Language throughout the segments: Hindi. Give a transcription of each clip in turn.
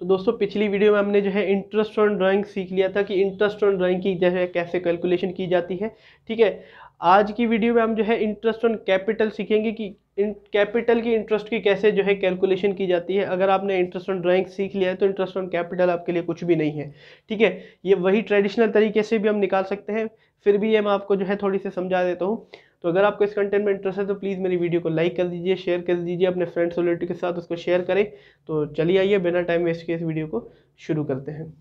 तो दोस्तों पिछली वीडियो में हमने जो है इंटरेस्ट ऑन ड्राइंग सीख लिया था कि इंटरेस्ट ऑन ड्राइंग की जैसे कैसे कैलकुलेशन की जाती है ठीक है आज की वीडियो में हम जो है इंटरेस्ट ऑन कैपिटल सीखेंगे कि कैपिटल की इंटरेस्ट की कैसे जो है कैलकुलेशन की जाती है अगर आपने इंटरेस्ट ऑन ड्राइंग सीख लिया है तो इंटरेस्ट ऑन कैपिटल आपके लिए कुछ भी नहीं है ठीक है ये वही ट्रेडिशनल तरीके से भी हम निकाल सकते हैं फिर भी ये मैं आपको जो है थोड़ी सी समझा देता हूँ तो अगर आपको इस कंटेंट में इंटरेस्ट है तो प्लीज़ मेरी वीडियो को लाइक कर दीजिए शेयर कर दीजिए अपने फ्रेंड्स और रिलेटिव के साथ उसको शेयर करें तो चलिए आइए बिना टाइम वेस्ट के इस वीडियो को शुरू करते हैं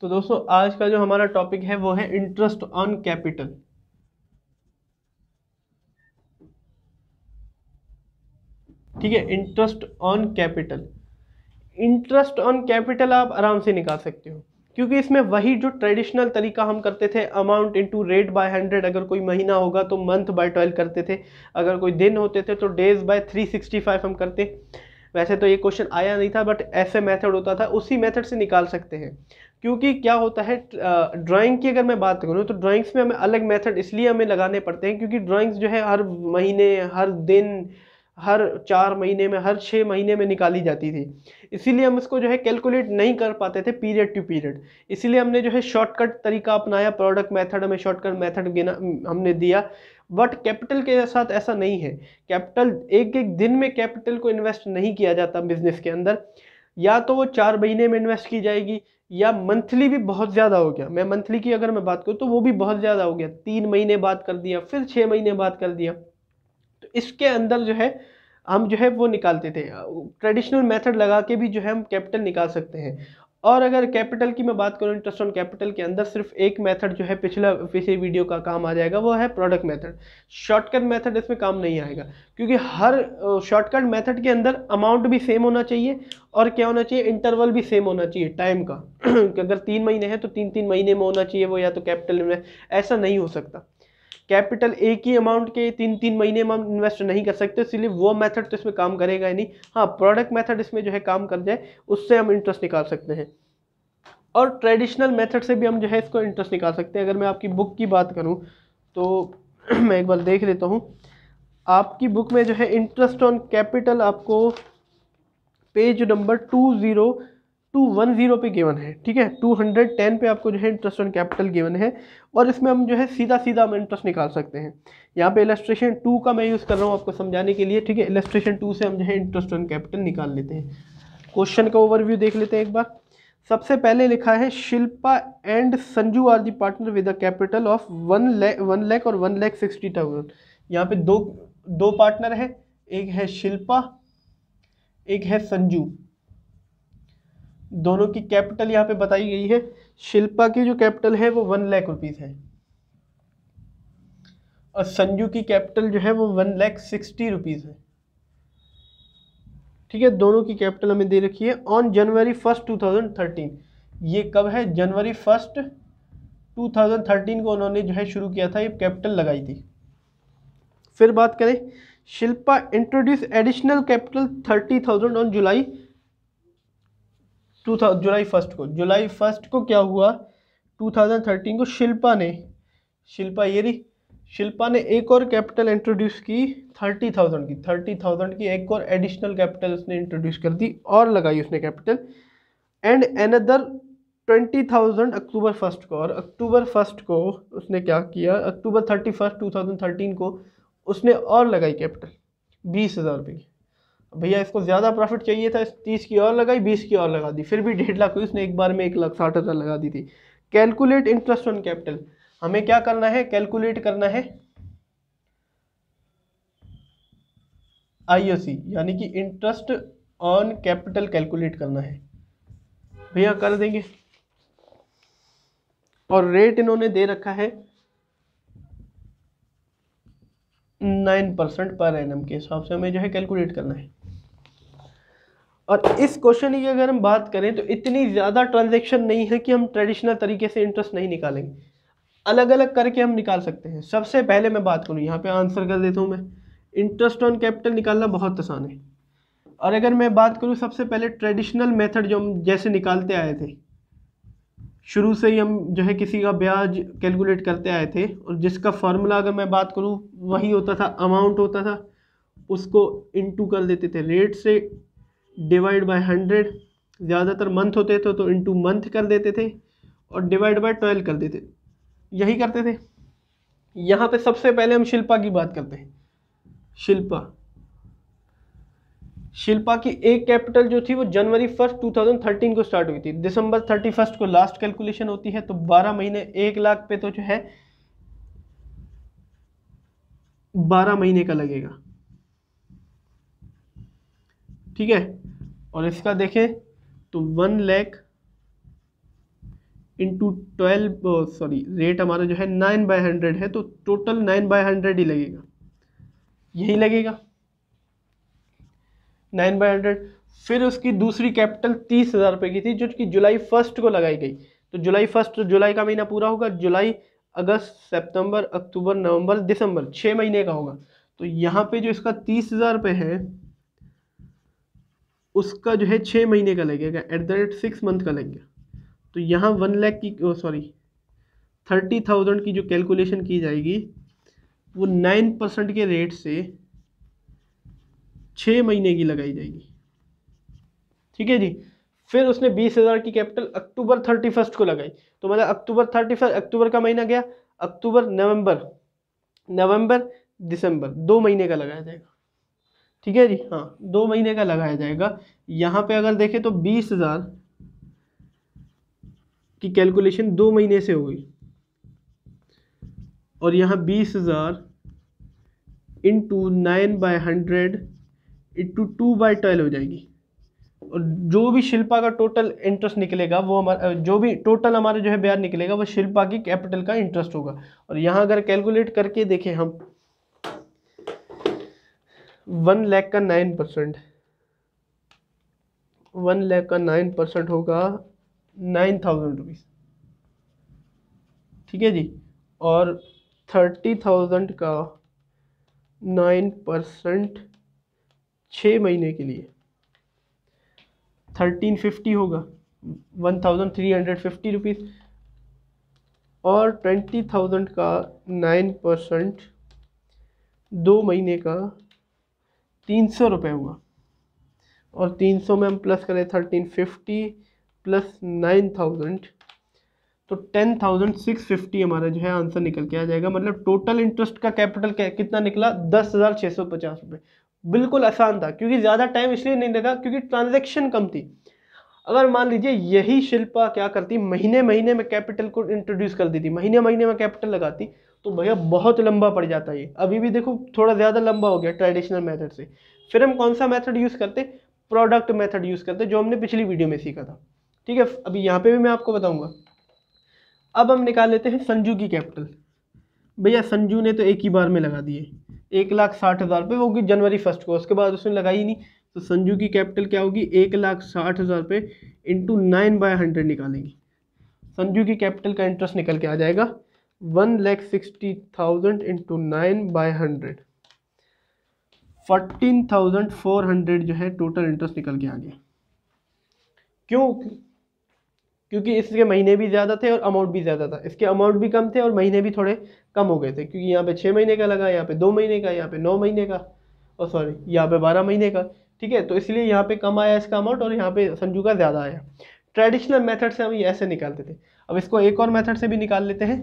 तो दोस्तों आज का जो हमारा टॉपिक है वो है इंटरेस्ट ऑन कैपिटल ठीक है interest on capital interest on capital आप आराम से निकाल सकते हो क्योंकि इसमें वही जो ट्रेडिशनल तरीका हम करते थे amount into rate by hundred अगर कोई महीना होगा तो मंथ बाय ट्वेल्व करते थे अगर कोई दिन होते थे तो days by three sixty five हम करते वैसे तो ये क्वेश्चन आया नहीं था बट ऐसे मेथड होता था उसी मेथड से निकाल सकते हैं क्योंकि क्या होता है ड्राइंग की अगर मैं बात करूँ तो ड्राइंग्स में हमें अलग मेथड इसलिए हमें लगाने पड़ते हैं क्योंकि ड्राइंग्स जो है हर महीने हर दिन हर चार महीने में हर छः महीने में निकाली जाती थी इसीलिए हम इसको जो है कैलकुलेट नहीं कर पाते थे पीरियड टू पीरियड इसीलिए हमने जो है शॉर्टकट तरीका अपनाया प्रोडक्ट मेथड हमें शॉर्टकट मेथड गिना हमने दिया बट कैपिटल के साथ ऐसा नहीं है कैपिटल एक एक दिन में कैपिटल को इन्वेस्ट नहीं किया जाता बिजनेस के अंदर या तो वो चार महीने में इन्वेस्ट की जाएगी या मंथली भी बहुत ज़्यादा हो गया मैं मंथली की अगर मैं बात करूँ तो वो भी बहुत ज़्यादा हो गया तीन महीने बात कर दिया फिर छः महीने बात कर दिया इसके अंदर जो है हम जो है वो निकालते थे ट्रेडिशनल मेथड लगा के भी जो है हम कैपिटल निकाल सकते हैं और अगर कैपिटल की मैं बात करूँ इंटरेस्ट ऑन कैपिटल के अंदर सिर्फ एक मेथड जो है पिछला पिछले वीडियो का काम आ जाएगा वो है प्रोडक्ट मेथड शॉर्टकट मेथड इसमें काम नहीं आएगा क्योंकि हर शॉर्टकट मेथड के अंदर अमाउंट भी सेम होना चाहिए और क्या होना चाहिए इंटरवल भी सेम होना चाहिए टाइम का अगर तीन महीने हैं तो तीन तीन महीने में होना चाहिए वो या तो कैपिटल में ऐसा नहीं हो सकता कैपिटल एक ही अमाउंट के तीन तीन महीने में हम इन्वेस्ट नहीं कर सकते इसलिए वो मेथड तो इसमें काम करेगा ही नहीं हाँ प्रोडक्ट मेथड इसमें जो है काम कर जाए उससे हम इंटरेस्ट निकाल सकते हैं और ट्रेडिशनल मेथड से भी हम जो है इसको इंटरेस्ट निकाल सकते हैं अगर मैं आपकी बुक की बात करूँ तो मैं एक बार देख लेता हूँ आपकी बुक में जो है इंटरेस्ट ऑन कैपिटल आपको page number two zero two one zero पे गेवन है ठीक है टू हंड्रेड टेन पे आपको जो है इंटरेस्ट ऑन कैपिटल गेवन है और इसमें हम जो है सीधा सीधा हम इंटरेस्ट निकाल सकते हैं यहाँ पे इलेस्ट्रेशन टू का मैं यूज़ कर रहा हूँ आपको समझाने के लिए ठीक है इलेस्ट्रेशन टू से हम जो है इंटरेस्ट ऑन कैपिटल निकाल लेते हैं क्वेश्चन का ओवरव्यू देख लेते हैं एक बार सबसे पहले लिखा है Shilpa and Sanju are the partner with the capital of one lakh one lakh और वन लैख सिक्सटी थाउजेंड यहाँ पे दो दो पार्टनर है एक है शिल्पा एक है संजू दोनों की कैपिटल यहाँ पे बताई गई है शिल्पा की जो कैपिटल है वो वन लाख रुपीज़ है और संजू की कैपिटल जो है वो वन लैख सिक्सटी रुपीज़ है ठीक है दोनों की कैपिटल हमें दे रखी है on January first two thousand thirteen ये कब है January first two thousand thirteen को उन्होंने जो है शुरू किया था ये कैपिटल लगाई थी फिर बात करें Shilpa introduce additional capital thirty thousand on July two July first को जुलाई फर्स्ट को क्या हुआ 2013 को शिल्पा ने शिल्पा ये रही शिल्पा ने एक और कैपिटल इंट्रोड्यूस की थर्टी थाउजेंड की थर्टी थाउजेंड की एक और एडिशनल कैपिटल उसने इंट्रोड्यूस कर दी और लगाई उसने capital and another twenty thousand October first को और अक्टूबर फर्स्ट को उसने क्या किया October thirty first two thousand thirteen को उसने और लगाई कैपिटल बीस हज़ार रुपये की भैया हम्म। इसको ज़्यादा प्रॉफिट चाहिए था तीस की और लगाई बीस की और लगा दी फिर भी डेढ़ लाख हुई उसने एक बार में एक लाख साठ हज़ार लगा दी थी कैलकुलेट इंटरेस्ट ऑन कैपिटल हमें क्या करना है कैलकुलेट करना है आईओसी यानी कि इंटरेस्ट ऑन कैपिटल कैलकुलेट करना है भैया कर देंगे और रेट इन्होंने दे रखा है नाइन परसेंट पर एन के हिसाब से हमें जो है कैलकुलेट करना है और इस क्वेश्चन की अगर हम बात करें तो इतनी ज़्यादा ट्रांजेक्शन नहीं है कि हम ट्रेडिशनल तरीके से इंटरेस्ट नहीं निकालेंगे अलग अलग करके हम निकाल सकते हैं सबसे पहले मैं बात करूँ यहाँ पे आंसर कर देता हूँ मैं इंटरेस्ट ऑन कैपिटल निकालना बहुत आसान है और अगर मैं बात करूँ सबसे पहले ट्रेडिशनल मेथड जो हम जैसे निकालते आए थे शुरू से ही हम जो है किसी का ब्याज कैलकुलेट करते आए थे और जिसका फार्मूला अगर मैं बात करूँ वही होता था अमाउंट होता था उसको इनटू कर देते थे रेट से डिवाइड बाय हंड्रेड ज़्यादातर मंथ होते थे तो इनटू तो मंथ कर देते थे और डिवाइड बाय ट्वेल्व कर देते यही करते थे यहाँ पे सबसे पहले हम शिल्पा की बात करते हैं शिल्पा शिल्पा की एक कैपिटल जो थी वो जनवरी फर्स्ट 2013 को स्टार्ट हुई थी दिसंबर 31 को लास्ट कैलकुलेशन होती है तो 12 महीने एक लाख पे तो जो है 12 महीने का लगेगा ठीक है और इसका देखें तो one lakh into twelve sorry rate हमारा जो है नाइन बाई हंड्रेड है तो टोटल नाइन बाई हंड्रेड ही लगेगा यही लगेगा नाइन बाई हंड्रेड फिर उसकी दूसरी कैपिटल तीस हज़ार रुपये की थी जो कि जुलाई फर्स्ट को लगाई गई तो जुलाई फर्स्ट तो जुलाई का महीना पूरा होगा जुलाई अगस्त सितंबर अक्टूबर नवंबर दिसंबर छः महीने का होगा तो यहाँ पे जो इसका तीस हज़ार रुपये है उसका जो है छः महीने का लगेगा at the rate six month का लगेगा तो यहाँ वन लैख की सॉरी थर्टी थाउजेंड की जो कैलकुलेशन की जाएगी वो नाइन परसेंट के रेट से छः महीने की लगाई जाएगी ठीक है जी फिर उसने बीस हज़ार की कैपिटल अक्टूबर थर्टी फर्स्ट को लगाई तो मतलब अक्टूबर थर्टी फर्स्ट अक्टूबर का महीना गया अक्टूबर नवंबर नवंबर दिसंबर दो महीने का लगाया जाएगा ठीक है जी हाँ दो महीने का लगाया जाएगा यहाँ पे अगर देखें तो बीस हज़ार की कैलकुलेशन दो महीने से हुई और यहाँ बीस हज़ार into nine by hundred into two by twelve हो जाएगी और जो भी शिल्पा का टोटल इंटरेस्ट निकलेगा वो हमारा जो भी टोटल हमारे जो है ब्याज निकलेगा वो शिल्पा की कैपिटल का इंटरेस्ट होगा और यहाँ अगर कैलकुलेट करके देखें हम वन लैख का नाइन परसेंट वन लैख का नाइन परसेंट होगा नाइन थाउजेंड रुपीज़ ठीक है जी और थर्टी थाउजेंड का नाइन परसेंट छ महीने के लिए थर्टीन फिफ्टी होगा one thousand three hundred fifty rupees और ट्वेंटी थाउजेंड का नाइन परसेंट दो महीने का तीन सौ रुपये हुआ और तीन सौ में हम प्लस करें thirteen fifty plus nine thousand तो टेन थाउजेंड सिक्स फिफ्टी हमारा जो है आंसर निकल के आ जाएगा मतलब टोटल इंटरेस्ट का कैपिटल कितना निकला दस हज़ार छः सौ पचास रुपये बिल्कुल आसान था क्योंकि ज़्यादा टाइम इसलिए नहीं लगा क्योंकि ट्रांजेक्शन कम थी अगर मान लीजिए यही शिल्पा क्या करती महीने महीने में कैपिटल को इंट्रोड्यूस कर देती महीने महीने में कैपिटल लगाती तो भैया बहुत लंबा पड़ जाता है ये अभी भी देखो थोड़ा ज़्यादा लंबा हो गया ट्रेडिशनल मेथड से फिर हम कौन सा मेथड यूज़ करते प्रोडक्ट मेथड यूज़ करते जो हमने पिछली वीडियो में सीखा था ठीक है अभी यहाँ पे भी मैं आपको बताऊँगा अब हम निकाल लेते हैं संजू की कैपिटल भैया संजू ने तो एक ही बार में लगा दिए एक लाख साठ हज़ार रुपये होगी जनवरी फर्स्ट को उसके बाद उसने लगाई नहीं तो संजू की कैपिटल क्या होगी एक लाख साठ हज़ार रुपये इंटू नाइन बाय हंड्रेड निकालेंगी संजू की कैपिटल का इंटरेस्ट निकल के आ जाएगा one lakh sixty thousand into nine by hundred fourteen thousand four hundred जो है टोटल इंटरेस्ट निकल के आ गया क्यों क्योंकि इसके महीने भी ज़्यादा थे और अमाउंट भी ज़्यादा था इसके अमाउंट भी कम थे और महीने भी थोड़े कम हो गए थे क्योंकि यहाँ पे छः महीने का लगा यहाँ पे दो महीने का यहाँ पे नौ महीने का और सॉरी यहाँ पे बारह महीने का ठीक है तो इसलिए यहाँ पे कम आया इसका अमाउंट और यहाँ पे संजू का ज़्यादा आया ट्रेडिशनल मेथड से हम ये ऐसे निकालते थे अब इसको एक और मेथड से भी निकाल लेते हैं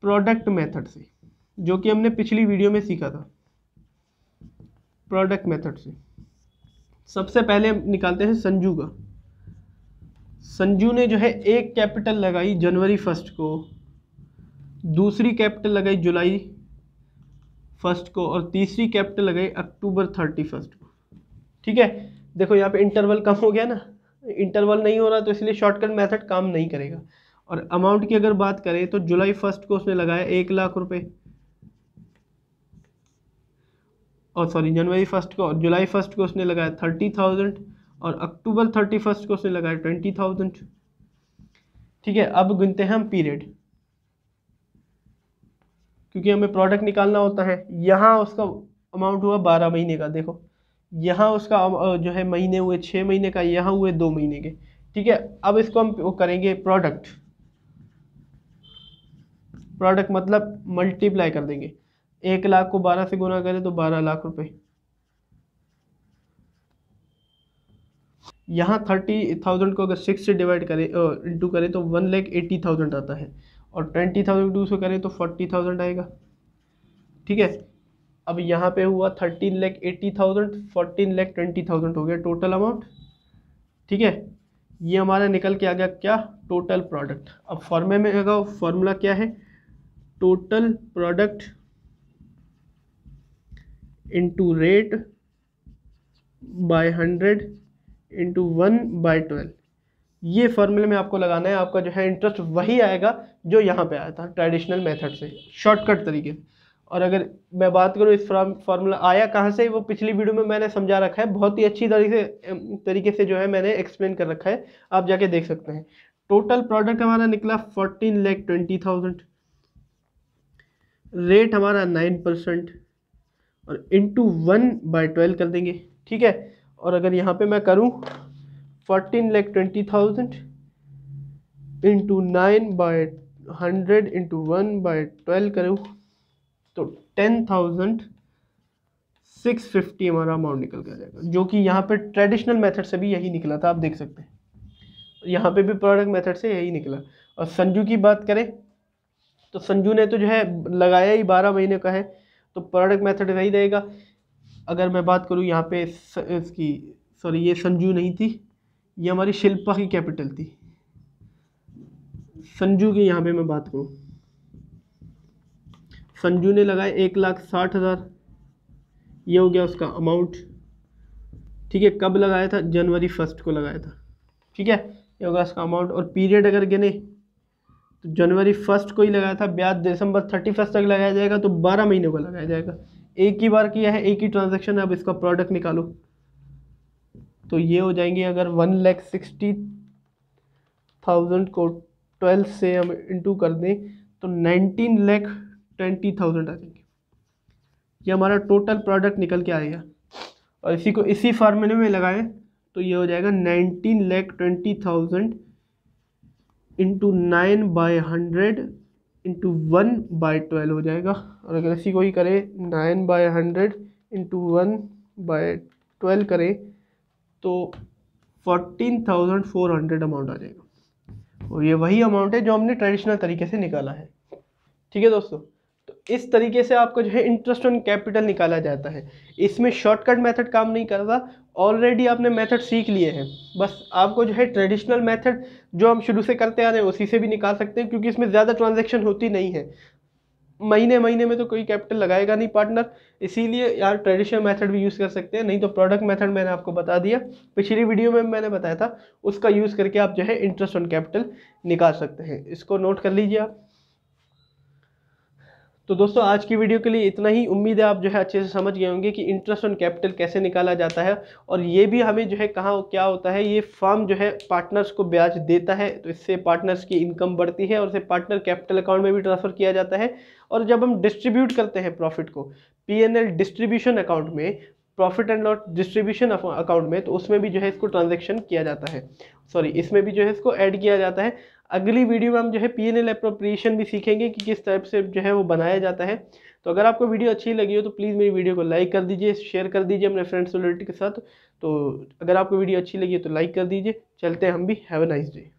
प्रोडक्ट मेथड से जो कि हमने पिछली वीडियो में सीखा था प्रोडक्ट मेथड से सबसे पहले निकालते हैं संजू का संजू ने जो है एक कैपिटल लगाई जनवरी फर्स्ट को दूसरी कैपिटल लगाई जुलाई फर्स्ट को और तीसरी कैपिटल लगाई अक्टूबर थर्टी फर्स्ट को ठीक है देखो यहाँ पे इंटरवल कम हो गया ना इंटरवल नहीं हो रहा तो इसलिए शॉर्टकट मेथड काम नहीं करेगा और अमाउंट की अगर बात करें तो जुलाई फर्स्ट को उसने लगाया एक लाख रुपए और सॉरी जनवरी फर्स्ट को और जुलाई फर्स्ट को उसने लगाया थर्टी थाउजेंड और अक्टूबर थर्टी फर्स्ट को उसने लगाया ट्वेंटी थाउजेंड ठीक है अब गिनते हैं हम पीरियड क्योंकि हमें प्रोडक्ट निकालना होता है यहाँ उसका अमाउंट हुआ बारह महीने का देखो यहाँ उसका जो है महीने हुए छः महीने का यहाँ हुए दो महीने के ठीक है अब इसको हम करेंगे प्रोडक्ट प्रोडक्ट मतलब मल्टीप्लाई कर देंगे एक लाख को बारह से गुना करें तो बारह लाख रुपए यहाँ थर्टी थाउजेंड को अगर सिक्स से डिवाइड करें इंटू करें तो वन लैख एट्टी थाउजेंड आता है और ट्वेंटी थाउजेंड टू से करें तो फोर्टी थाउजेंड आएगा ठीक है अब यहाँ पे हुआ thirteen lakh eighty thousand fourteen lakh twenty thousand हो गया टोटल अमाउंट ठीक है ये हमारा निकल के आ गया क्या टोटल प्रोडक्ट अब फॉर्मे में होगा फॉर्मूला क्या है total product into rate by hundred into one by twelve ये फॉर्मूले में आपको लगाना है आपका जो है इंटरेस्ट वही आएगा जो यहाँ पे आया था ट्रेडिशनल मेथड से शॉर्टकट तरीके से और अगर मैं बात करूँ इस फार्मूला आया कहाँ से वो पिछली वीडियो में मैंने समझा रखा है बहुत ही अच्छी तरीके से तरीके से जो है मैंने एक्सप्लेन कर रखा है आप जाके देख सकते हैं टोटल प्रोडक्ट हमारा निकला fourteen lakh twenty thousand rate हमारा नाइन परसेंट और इंटू वन बाई ट्वेल्व कर देंगे ठीक है और अगर यहाँ पे मैं करूँ fourteen lakh twenty thousand into nine by hundred into one by twelve करूँ तो टेन थाउजेंड सिक्स फिफ्टी हमारा अमाउंट निकल कर आ जाएगा जो कि यहाँ पे ट्रेडिशनल मेथड से भी यही निकला था आप देख सकते हैं यहाँ पे भी प्रोडक्ट मेथड से यही निकला और संजू की बात करें तो संजू ने तो जो है लगाया ही बारह महीने का है तो प्रोडक्ट मेथड वही रहेगा अगर मैं बात करूँ यहाँ पे इसकी सॉरी ये संजू नहीं थी ये हमारी शिल्पा की कैपिटल थी संजू की यहाँ पे मैं बात करूँ संजू ने लगाए एक लाख साठ हज़ार ये हो गया उसका अमाउंट ठीक है कब लगाया था जनवरी फर्स्ट को लगाया था ठीक है ये होगा उसका अमाउंट और पीरियड अगर गिने तो जनवरी फर्स्ट को ही लगाया था ब्याज दिसंबर थर्टी फर्स्ट तक लगाया जाएगा तो बारह महीने को लगाया जाएगा एक ही बार किया है एक ही ट्रांजेक्शन है अब इसका प्रोडक्ट निकालो तो ये हो जाएंगे अगर वन लैख सिक्सटी थाउजेंड को ट्वेल्थ से हम इंटू कर दें तो नाइनटीन लैख ट्वेंटी थाउजेंड आ जाएंगे ये हमारा टोटल प्रोडक्ट निकल के आएगा और इसी को इसी फार्मूले में लगाएं तो ये हो जाएगा nineteen lakh twenty thousand into nine by hundred into one by twelve हो जाएगा और अगर इसी को ही करें nine by hundred into one by twelve करें तो fourteen thousand four hundred amount आ जाएगा और ये वही अमाउंट है जो हमने ट्रेडिशनल तरीके से निकाला है ठीक है दोस्तों इस तरीके से आपको जो है इंटरेस्ट ऑन कैपिटल निकाला जाता है इसमें शॉर्टकट मेथड काम नहीं कर रहा ऑलरेडी आपने मेथड सीख लिए हैं बस आपको जो है ट्रेडिशनल मेथड जो हम शुरू से करते आ रहे हैं उसी से भी निकाल सकते हैं क्योंकि इसमें ज़्यादा ट्रांजेक्शन होती नहीं है महीने महीने में तो कोई कैपिटल लगाएगा नहीं पार्टनर इसीलिए यार ट्रेडिशनल मेथड भी यूज़ कर सकते हैं नहीं तो प्रोडक्ट मेथड मैंने आपको बता दिया पिछली वीडियो में मैंने बताया था उसका यूज़ करके आप जो है इंटरेस्ट ऑन कैपिटल निकाल सकते हैं इसको नोट कर लीजिए आप तो दोस्तों आज की वीडियो के लिए इतना ही उम्मीद है आप जो है अच्छे से समझ गए होंगे कि इंटरेस्ट ऑन कैपिटल कैसे निकाला जाता है और ये भी हमें जो है कहाँ क्या होता है ये फर्म जो है पार्टनर्स को ब्याज देता है तो इससे पार्टनर्स की इनकम बढ़ती है और इसे पार्टनर कैपिटल अकाउंट में भी ट्रांसफ़र किया जाता है और जब हम डिस्ट्रीब्यूट करते हैं प्रॉफिट को पी डिस्ट्रीब्यूशन अकाउंट में profit and loss distribution account में तो उसमें भी जो है इसको ट्रांजेक्शन किया जाता है सॉरी इसमें भी जो है इसको ऐड किया जाता है अगली वीडियो में हम जो है पी एन एल अप्रोप्रिएशन भी सीखेंगे कि किस टाइप से जो है वो बनाया जाता है तो अगर आपको वीडियो अच्छी लगी हो तो प्लीज़ मेरी वीडियो को लाइक कर दीजिए शेयर कर दीजिए अपने फ्रेंड्स रिलेटिव के साथ तो अगर आपको वीडियो अच्छी लगी हो तो लाइक कर दीजिए चलते हैं हम भी हैव अ नाइस डे